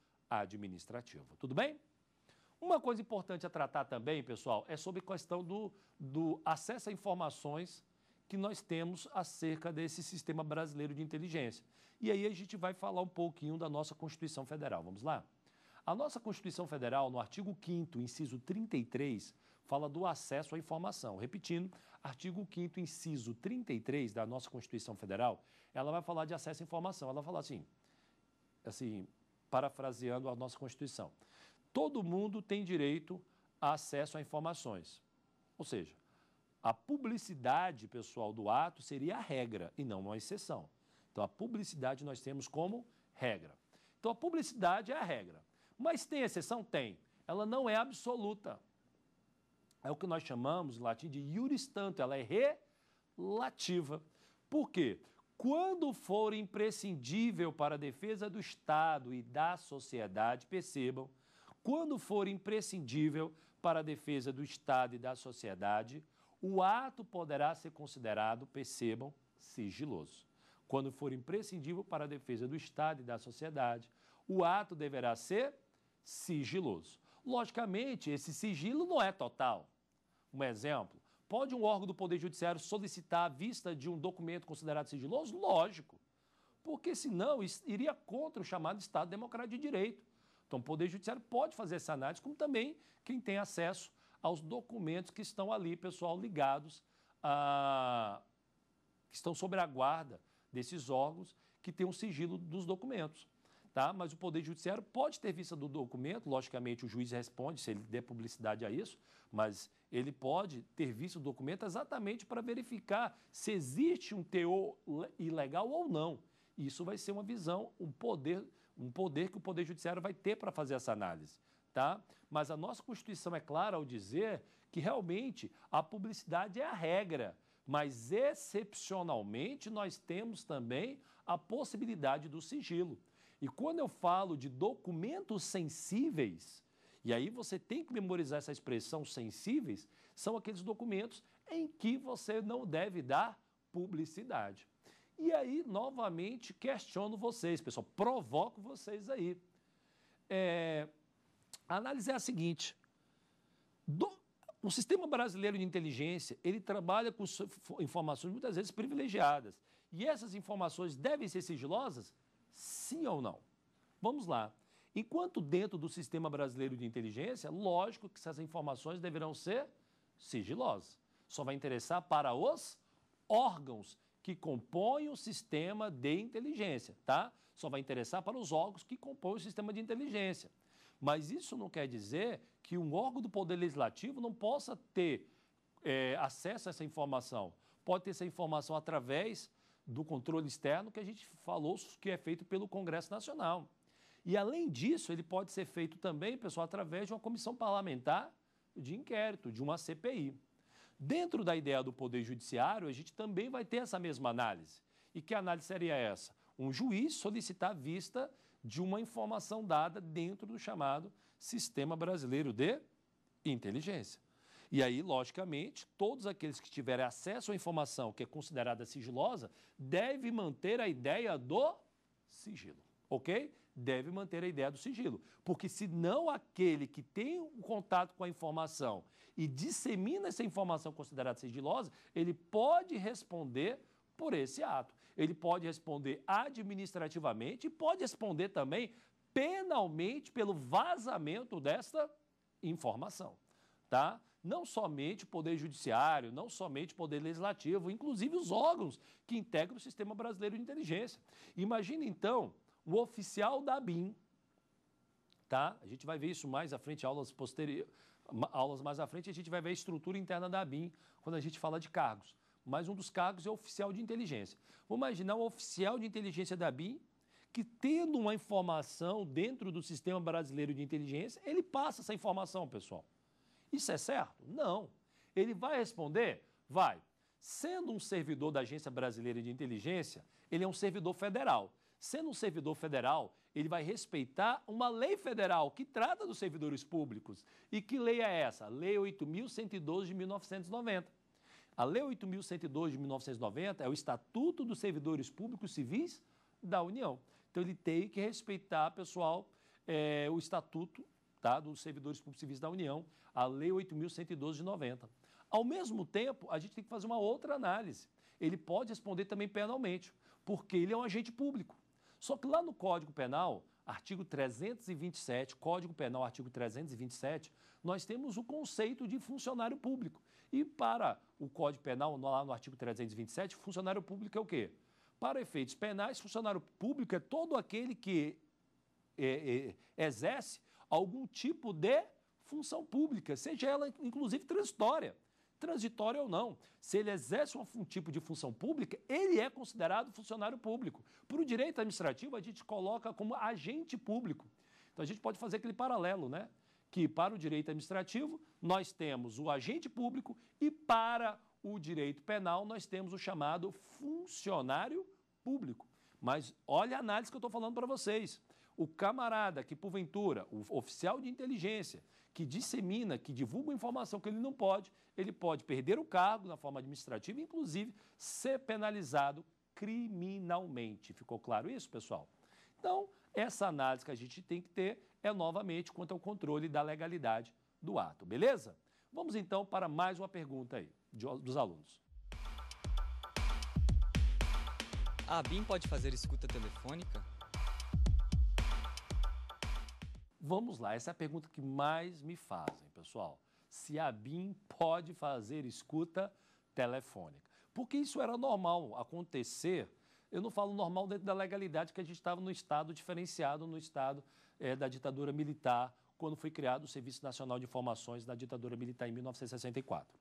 administrativo. Tudo bem? Uma coisa importante a tratar também, pessoal, é sobre a questão do, do acesso a informações que nós temos acerca desse sistema brasileiro de inteligência. E aí a gente vai falar um pouquinho da nossa Constituição Federal. Vamos lá? A nossa Constituição Federal, no artigo 5, inciso 33, fala do acesso à informação. Repetindo, artigo 5, inciso 33 da nossa Constituição Federal, ela vai falar de acesso à informação. Ela fala assim: assim parafraseando a nossa Constituição. Todo mundo tem direito a acesso a informações. Ou seja, a publicidade pessoal do ato seria a regra e não uma exceção. Então, a publicidade nós temos como regra. Então, a publicidade é a regra. Mas tem exceção? Tem. Ela não é absoluta. É o que nós chamamos, em latim, de iuris tanto. Ela é relativa. Por quê? quando for imprescindível para a defesa do Estado e da sociedade, percebam, quando for imprescindível para a defesa do Estado e da sociedade, o ato poderá ser considerado, percebam, sigiloso. Quando for imprescindível para a defesa do Estado e da sociedade, o ato deverá ser sigiloso. Logicamente, esse sigilo não é total. Um exemplo: Pode um órgão do Poder Judiciário solicitar a vista de um documento considerado sigiloso? Lógico. Porque senão iria contra o chamado Estado Democrático de Direito. Então o Poder Judiciário pode fazer essa análise, como também quem tem acesso aos documentos que estão ali, pessoal, ligados a. que estão sob a guarda desses órgãos que têm o sigilo dos documentos tá? mas o Poder Judiciário pode ter vista do documento, logicamente o juiz responde se ele der publicidade a isso, mas ele pode ter visto o documento exatamente para verificar se existe um teor ilegal ou não. Isso vai ser uma visão, um poder, um poder que o Poder Judiciário vai ter para fazer essa análise. Tá? Mas a nossa Constituição é clara ao dizer que realmente a publicidade é a regra, mas excepcionalmente nós temos também a possibilidade do sigilo. E quando eu falo de documentos sensíveis, e aí você tem que memorizar essa expressão sensíveis, são aqueles documentos em que você não deve dar publicidade. E aí, novamente, questiono vocês, pessoal, provoco vocês aí. É, a análise é a seguinte: do, o sistema brasileiro de inteligência ele trabalha com informações muitas vezes privilegiadas. E essas informações devem ser sigilosas? Sim ou não? Vamos lá. Enquanto dentro do sistema brasileiro de inteligência, lógico que essas informações deverão ser sigilosas. Só vai interessar para os órgãos que compõem o sistema de inteligência, tá? Só vai interessar para os órgãos que compõem o sistema de inteligência. Mas isso não quer dizer que um órgão do Poder Legislativo não possa ter é, acesso a essa informação. Pode ter essa informação através do controle externo que a gente falou que é feito pelo Congresso Nacional. E, além disso, ele pode ser feito também, pessoal, através de uma comissão parlamentar de inquérito, de uma CPI. Dentro da ideia do Poder Judiciário, a gente também vai ter essa mesma análise. E que análise seria essa? Um juiz solicitar vista de uma informação dada dentro do chamado Sistema Brasileiro de Inteligência. E aí, logicamente, todos aqueles que tiverem acesso à informação que é considerada sigilosa deve manter a ideia do sigilo, ok? Deve manter a ideia do sigilo, porque senão aquele que tem um contato com a informação e dissemina essa informação considerada sigilosa, ele pode responder por esse ato. Ele pode responder administrativamente e pode responder também penalmente pelo vazamento desta informação, tá? não somente o Poder Judiciário, não somente o Poder Legislativo, inclusive os órgãos que integram o Sistema Brasileiro de Inteligência. Imagina então o oficial da BIM, tá? A gente vai ver isso mais à frente, aulas posteriores, aulas mais à frente, a gente vai ver a estrutura interna da BIM quando a gente fala de cargos. Mas um dos cargos é oficial de inteligência. Vamos imaginar um oficial de inteligência da BIM que, tendo uma informação dentro do sistema brasileiro de inteligência, ele passa essa informação, pessoal. Isso é certo? Não. Ele vai responder? Vai. Sendo um servidor da Agência Brasileira de Inteligência, ele é um servidor federal. Sendo um servidor federal, ele vai respeitar uma lei federal que trata dos servidores públicos. E que lei é essa? Lei 8.112 de 1990. A Lei 8.102 de 1990 é o Estatuto dos Servidores Públicos Civis da União. Então ele tem que respeitar, pessoal, é, o Estatuto tá, dos servidores públicos civis da União, a Lei 8.112 de 90. Ao mesmo tempo, a gente tem que fazer uma outra análise. Ele pode responder também penalmente, porque ele é um agente público. Só que lá no Código Penal, artigo 327, Código Penal, artigo 327, nós temos o conceito de funcionário público. E para o Código Penal, lá no artigo 327, funcionário público é o quê? Para efeitos penais, funcionário público é todo aquele que é, é, exerce algum tipo de função pública, seja ela inclusive transitória. Transitória ou não, se ele exerce um tipo de função pública, ele é considerado funcionário público. Para o direito administrativo, a gente coloca como agente público. Então a gente pode fazer aquele paralelo, né? Que para o direito administrativo, nós temos o agente público e para o direito penal, nós temos o chamado funcionário público. Mas olha a análise que eu estou falando para vocês o camarada que, porventura, o oficial de inteligência, que dissemina, que divulga informação que ele não pode, ele pode perder o cargo na forma administrativa, inclusive ser penalizado criminalmente. Ficou claro isso, pessoal? Então, essa análise que a gente tem que ter é novamente quanto ao controle da legalidade do ato, beleza? Vamos então para mais uma pergunta aí de, dos alunos. A ABIN pode fazer escuta telefônica? Vamos lá, essa é a pergunta que mais me fazem, pessoal. Se a BIM pode fazer escuta telefônica. Porque isso era normal acontecer, eu não falo normal dentro da legalidade, que a gente estava no estado diferenciado, no estado é, da ditadura militar, quando foi criado o Serviço Nacional de Informações da ditadura militar em 1964.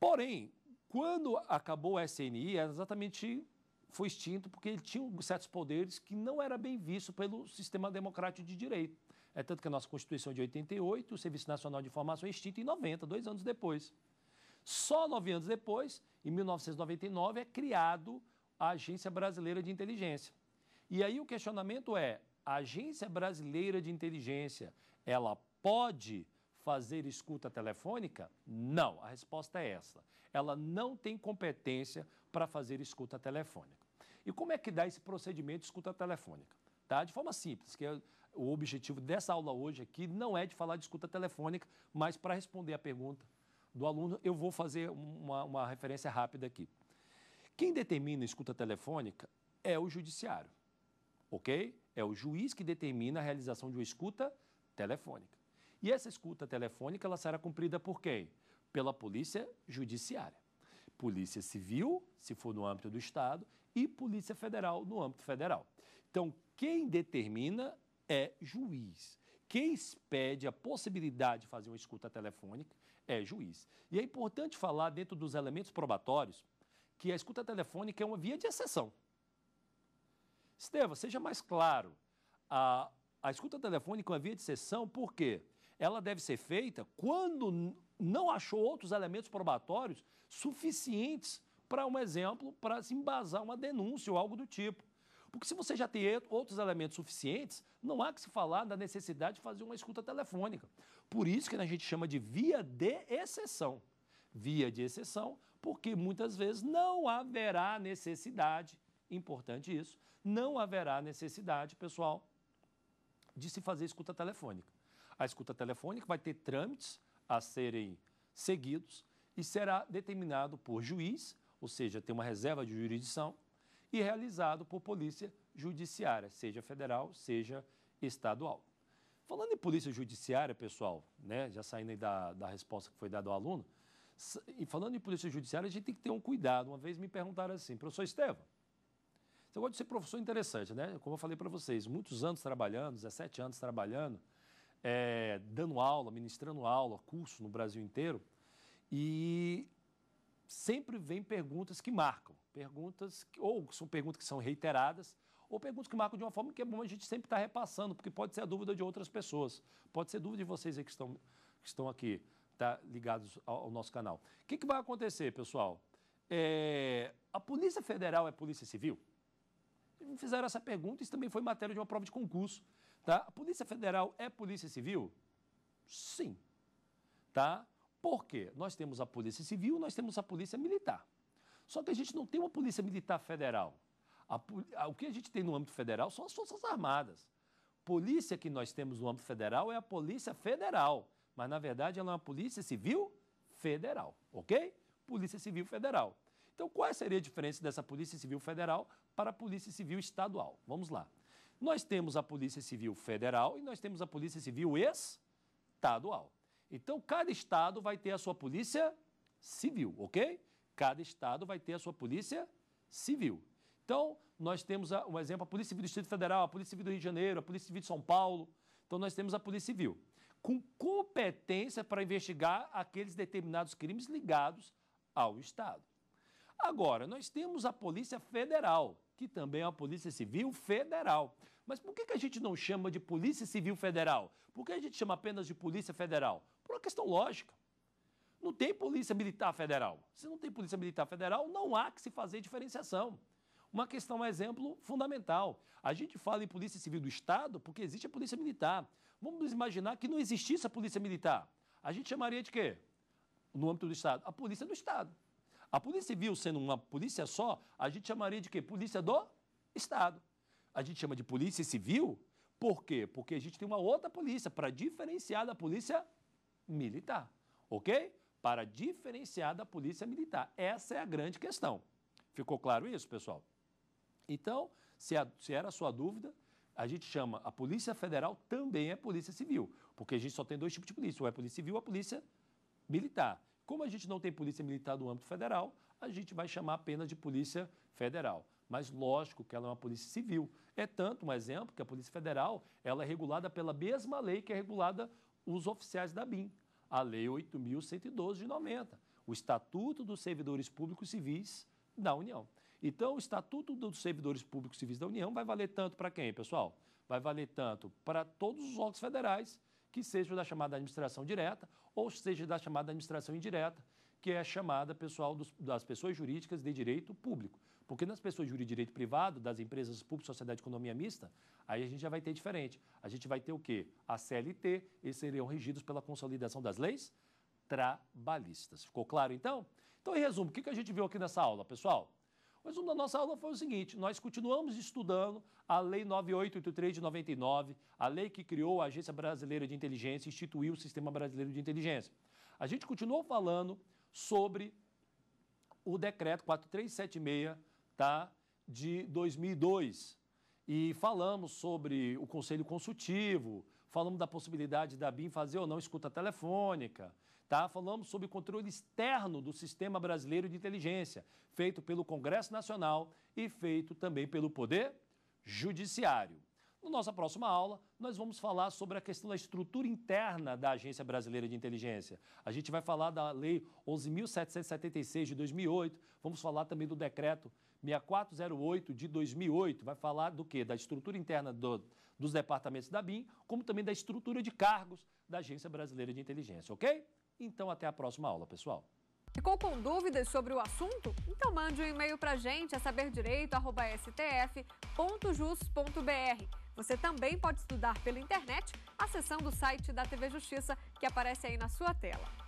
Porém, quando acabou o SNI, era exatamente foi extinto porque ele tinha certos poderes que não era bem visto pelo sistema democrático de direito. É tanto que a nossa Constituição de 88, o Serviço Nacional de Informação é extinto em 90, dois anos depois. Só nove anos depois, em 1999, é criado a Agência Brasileira de Inteligência. E aí o questionamento é: a Agência Brasileira de Inteligência, ela pode fazer escuta telefônica? Não, a resposta é essa. Ela não tem competência para fazer escuta telefônica. E como é que dá esse procedimento de escuta telefônica? Tá? De forma simples, que é o objetivo dessa aula hoje aqui não é de falar de escuta telefônica, mas para responder a pergunta do aluno, eu vou fazer uma, uma referência rápida aqui. Quem determina a escuta telefônica é o judiciário, ok? É o juiz que determina a realização de uma escuta telefônica. E essa escuta telefônica ela será cumprida por quem? Pela polícia judiciária. Polícia Civil, se for no âmbito do Estado, e Polícia Federal, no âmbito federal. Então, quem determina é juiz. Quem expede a possibilidade de fazer uma escuta telefônica é juiz. E é importante falar, dentro dos elementos probatórios, que a escuta telefônica é uma via de exceção. Esteva, seja mais claro. A, a escuta telefônica é uma via de exceção, por quê? Ela deve ser feita quando não achou outros elementos probatórios suficientes para, um exemplo, para se embasar uma denúncia ou algo do tipo. Porque se você já tem outros elementos suficientes, não há que se falar da necessidade de fazer uma escuta telefônica. Por isso que a gente chama de via de exceção. Via de exceção, porque muitas vezes não haverá necessidade, importante isso, não haverá necessidade, pessoal, de se fazer escuta telefônica. A escuta telefônica vai ter trâmites a serem seguidos e será determinado por juiz, ou seja, tem uma reserva de jurisdição, e realizado por polícia judiciária, seja federal, seja estadual. Falando em polícia judiciária, pessoal, né, já saindo aí da, da resposta que foi dada ao aluno, e falando em polícia judiciária, a gente tem que ter um cuidado. Uma vez me perguntaram assim, professor Estevam, você pode de ser professor interessante, né? Como eu falei para vocês, muitos anos trabalhando, 17 anos trabalhando, é, dando aula, ministrando aula, curso no Brasil inteiro, e sempre vem perguntas que marcam, perguntas que, ou são perguntas que são reiteradas, ou perguntas que marcam de uma forma que é bom a gente sempre estar tá repassando, porque pode ser a dúvida de outras pessoas, pode ser dúvida de vocês que estão, que estão aqui tá, ligados ao, ao nosso canal. O que, que vai acontecer, pessoal? É, a Polícia Federal é Polícia Civil? Me fizeram essa pergunta, isso também foi matéria de uma prova de concurso Tá? A Polícia Federal é Polícia Civil? Sim. Tá? Por quê? Nós temos a Polícia Civil, nós temos a Polícia Militar. Só que a gente não tem uma Polícia Militar Federal. A, a, o que a gente tem no âmbito federal são as Forças Armadas. Polícia que nós temos no âmbito federal é a Polícia Federal, mas na verdade ela é uma Polícia Civil Federal, ok? Polícia Civil Federal. Então, qual seria a diferença dessa Polícia Civil Federal para a Polícia Civil Estadual? Vamos lá. Nós temos a Polícia Civil Federal e nós temos a Polícia Civil Estadual. Então, cada estado vai ter a sua Polícia Civil, ok? Cada estado vai ter a sua Polícia Civil. Então, nós temos, um exemplo, a Polícia Civil do Distrito Federal, a Polícia Civil do Rio de Janeiro, a Polícia Civil de São Paulo. Então, nós temos a Polícia Civil com competência para investigar aqueles determinados crimes ligados ao Estado. Agora, nós temos a Polícia Federal, que também é a Polícia Civil Federal. Mas por que, a gente não chama de Polícia Civil Federal? Por que a gente chama apenas de Polícia Federal? Por uma questão lógica. Não tem Polícia Militar Federal. Se não tem Polícia Militar Federal, não há que se fazer diferenciação. Uma questão, um exemplo fundamental. A gente fala em Polícia Civil do Estado porque existe a Polícia Militar. Vamos imaginar que não existisse a Polícia Militar. A gente chamaria de quê? No âmbito do Estado? A Polícia do Estado. A Polícia Civil, sendo uma polícia só, a gente chamaria de quê? Polícia do Estado. A gente chama de Polícia Civil, por quê? Porque a gente tem uma outra polícia para diferenciar da Polícia Militar, ok? Para diferenciar da Polícia Militar. Essa é a grande questão. Ficou claro isso, pessoal? Então, se, a, se era a sua dúvida, a gente chama a Polícia Federal também é Polícia Civil, porque a gente só tem dois tipos de polícia, ou é Polícia Civil ou a Polícia Militar. Como a gente não tem polícia militar do âmbito federal, a gente vai chamar apenas de polícia federal. Mas lógico que ela é uma polícia civil. É tanto um exemplo que a Polícia Federal ela é regulada pela mesma lei que é regulada os oficiais da BIM, a Lei 8.112 de 90, o Estatuto dos Servidores Públicos Civis da União. Então, o Estatuto dos Servidores Públicos Civis da União vai valer tanto para quem, pessoal? Vai valer tanto para todos os órgãos federais que seja da chamada administração direta ou seja da chamada administração indireta, que é a chamada pessoal dos, das pessoas jurídicas de direito público. Porque nas pessoas jurídicas de direito privado, das empresas públicas, sociedade de economia mista, aí a gente já vai ter diferente. A gente vai ter o quê? A CLT, eles seriam regidos pela consolidação das leis trabalhistas. Ficou claro então? Então, em resumo, o que a gente viu aqui nessa aula, pessoal? Mas uma nossa aula foi o seguinte: nós continuamos estudando a Lei 9883 de 99, a lei que criou a Agência Brasileira de Inteligência, instituiu o Sistema Brasileiro de Inteligência. A gente continuou falando sobre o decreto 4376 tá, de 2002. E falamos sobre o conselho consultivo, falamos da possibilidade da BIM fazer ou não escuta telefônica, Tá? Falamos sobre o controle externo do Sistema Brasileiro de Inteligência, feito pelo Congresso Nacional e feito também pelo Poder Judiciário. Na nossa próxima aula, nós vamos falar sobre a questão da estrutura interna da Agência Brasileira de Inteligência. A gente vai falar da Lei 11.776 de 2008, vamos falar também do Decreto 6408 de 2008, vai falar do quê? Da estrutura interna do, dos departamentos da BIM, como também da estrutura de cargos da Agência Brasileira de Inteligência, ok? Então, até a próxima aula, pessoal. Ficou com dúvidas sobre o assunto? Então mande um e-mail para a gente a saberdireito.stf.jus.br. Você também pode estudar pela internet acessando o site da TV Justiça que aparece aí na sua tela.